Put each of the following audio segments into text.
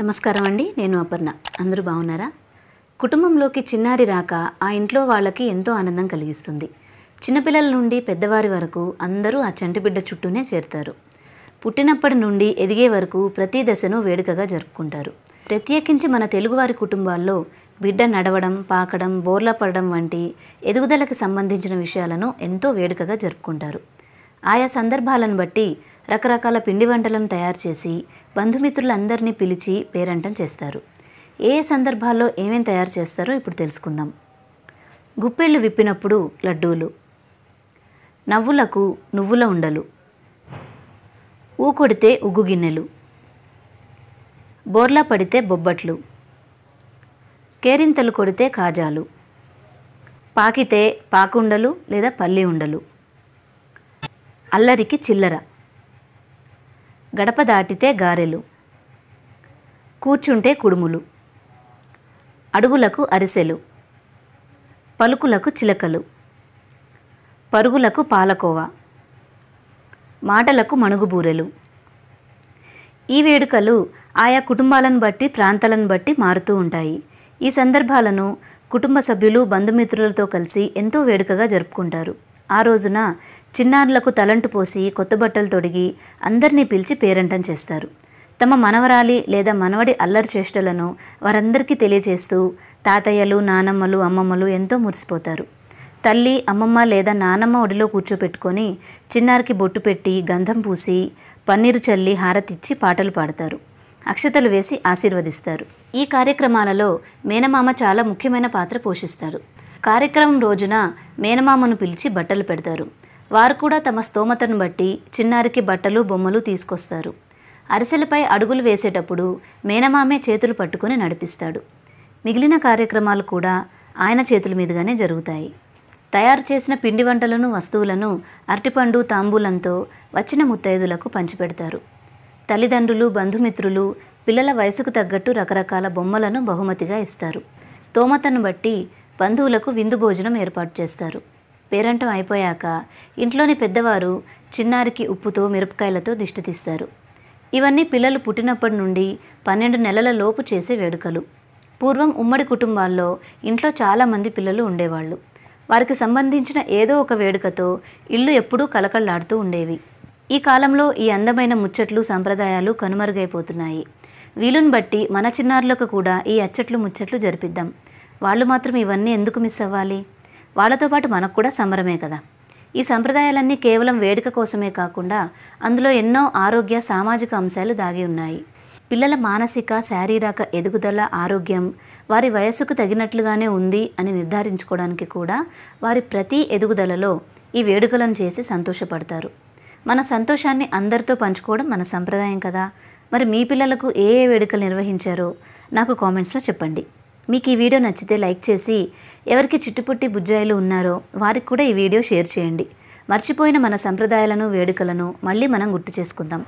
నమస్కారం అండి నేను అపర్ణ అందరూ బాగున్నారా కుటుంబంలోకి చిన్నారి రాక ఆ ఇంట్లో వాళ్ళకి ఎంతో ఆనందం కలిగిస్తుంది చిన్నపిల్లల నుండి పెద్దవారి వరకు అందరూ ఆ చంటిబిడ్డ చుట్టూనే చేరుతారు పుట్టినప్పటి నుండి ఎదిగే వరకు ప్రతి దశను వేడుకగా జరుపుకుంటారు ప్రత్యేకించి మన తెలుగువారి కుటుంబాల్లో బిడ్డ నడవడం పాకడం బోర్లా పడడం వంటి ఎదుగుదలకు సంబంధించిన విషయాలను ఎంతో వేడుకగా జరుపుకుంటారు ఆయా సందర్భాలను బట్టి రకరకాల పిండి వంటలను తయారు చేసి బంధుమిత్రులందరినీ పిలిచి పేరంటం చేస్తారు ఏ సందర్భాల్లో ఏమేం తయారు చేస్తారో ఇప్పుడు తెలుసుకుందాం గుప్పెళ్ళు విప్పినప్పుడు లడ్డూలు నవ్వులకు నువ్వుల ఉండలు ఊకొడితే ఉగ్గు గిన్నెలు బోర్లా పడితే బొబ్బట్లు కేరింతలు కొడితే కాజాలు పాకితే పాకుండలు లేదా పల్లి ఉండలు అల్లరికి చిల్లర గడప దాటితే గారెలు కూర్చుంటే కుడుములు అడుగులకు అరిసెలు పలుకులకు చిలకలు పరుగులకు పాలకోవ మాటలకు మణుగుబూరెలు ఈ వేడుకలు ఆయా కుటుంబాలను బట్టి ప్రాంతాలను బట్టి మారుతూ ఉంటాయి ఈ సందర్భాలను కుటుంబ సభ్యులు బంధుమిత్రులతో కలిసి ఎంతో వేడుకగా జరుపుకుంటారు ఆ రోజున చిన్నారులకు తలంటు పోసి కొత్త బట్టలు తొడిగి అందరినీ పిలిచి పేరంటం చేస్తారు తమ మనవరాలి లేదా మనవడి అల్లరి చేష్టలను వారందరికీ తెలియజేస్తూ తాతయ్యలు నానమ్మలు అమ్మమ్మలు ఎంతో మురిసిపోతారు తల్లి అమ్మమ్మ లేదా నానమ్మ ఒడిలో కూర్చోపెట్టుకొని చిన్నారికి బొట్టు పెట్టి గంధం పూసి పన్నీరు చల్లి హారతిచ్చి పాటలు పాడతారు అక్షతలు వేసి ఆశీర్వదిస్తారు ఈ కార్యక్రమాలలో మేనమామ చాలా ముఖ్యమైన పాత్ర పోషిస్తారు కార్యక్రమం రోజున మేనమామను పిలిచి బట్టలు పెడతారు వారు కూడా తమ స్తోమతను బట్టి చిన్నారికి బట్టలు బొమ్మలు తీసుకొస్తారు అరిసెలపై అడుగులు వేసేటప్పుడు మేనమామే చేతులు పట్టుకుని నడిపిస్తాడు మిగిలిన కార్యక్రమాలు కూడా ఆయన చేతుల మీదుగానే జరుగుతాయి తయారు చేసిన పిండి వంటలను వస్తువులను అరటిపండు తాంబూలంతో వచ్చిన ముత్తైదులకు పంచిపెడతారు తల్లిదండ్రులు బంధుమిత్రులు పిల్లల వయసుకు తగ్గట్టు రకరకాల బొమ్మలను బహుమతిగా ఇస్తారు స్తోమతను బట్టి బంధువులకు విందు భోజనం ఏర్పాటు చేస్తారు పేరంటం అయిపోయాక ఇంట్లోని పెద్దవారు చిన్నారికి ఉప్పుతో మిరపకాయలతో దిష్టి తీస్తారు ఇవన్నీ పిల్లలు పుట్టినప్పటి నుండి పన్నెండు నెలల లోపు చేసే వేడుకలు పూర్వం ఉమ్మడి కుటుంబాల్లో ఇంట్లో చాలామంది పిల్లలు ఉండేవాళ్ళు వారికి సంబంధించిన ఏదో ఒక వేడుకతో ఇల్లు ఎప్పుడూ కలకళ్లాడుతూ ఉండేవి ఈ కాలంలో ఈ అందమైన ముచ్చట్లు సంప్రదాయాలు కనుమరుగైపోతున్నాయి వీలుని బట్టి మన చిన్నారులకు కూడా ఈ అచ్చట్లు ముచ్చట్లు జరిపిద్దాం వాళ్ళు మాత్రం ఇవన్నీ ఎందుకు మిస్ అవ్వాలి వాళ్ళతో పాటు మనకు కూడా సంబరమే కదా ఈ సంప్రదాయాలన్నీ కేవలం వేడుక కోసమే కాకుండా అందులో ఎన్నో ఆరోగ్య సామాజిక అంశాలు దాగి ఉన్నాయి పిల్లల మానసిక శారీరక ఎదుగుదల ఆరోగ్యం వారి వయస్సుకు తగినట్లుగానే ఉంది అని నిర్ధారించుకోవడానికి కూడా వారి ప్రతి ఎదుగుదలలో ఈ వేడుకలను చేసి సంతోషపడతారు మన సంతోషాన్ని అందరితో పంచుకోవడం మన సంప్రదాయం కదా మరి మీ పిల్లలకు ఏ ఏ వేడుకలు నిర్వహించారో నాకు కామెంట్స్లో చెప్పండి మీకు ఈ వీడియో నచ్చితే లైక్ చేసి ఎవరికి చిట్టుపుట్టి బుజ్జాయిలు ఉన్నారో వారికి కూడా ఈ వీడియో షేర్ చేయండి మర్చిపోయిన మన సంప్రదాయాలను వేడుకలను మళ్ళీ మనం గుర్తు చేసుకుందాం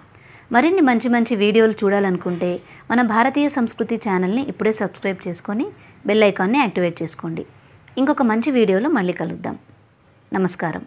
మరిన్ని మంచి మంచి వీడియోలు చూడాలనుకుంటే మన భారతీయ సంస్కృతి ఛానల్ని ఇప్పుడే సబ్స్క్రైబ్ చేసుకొని బెల్ ఐకాన్ని యాక్టివేట్ చేసుకోండి ఇంకొక మంచి వీడియోలో మళ్ళీ కలుద్దాం నమస్కారం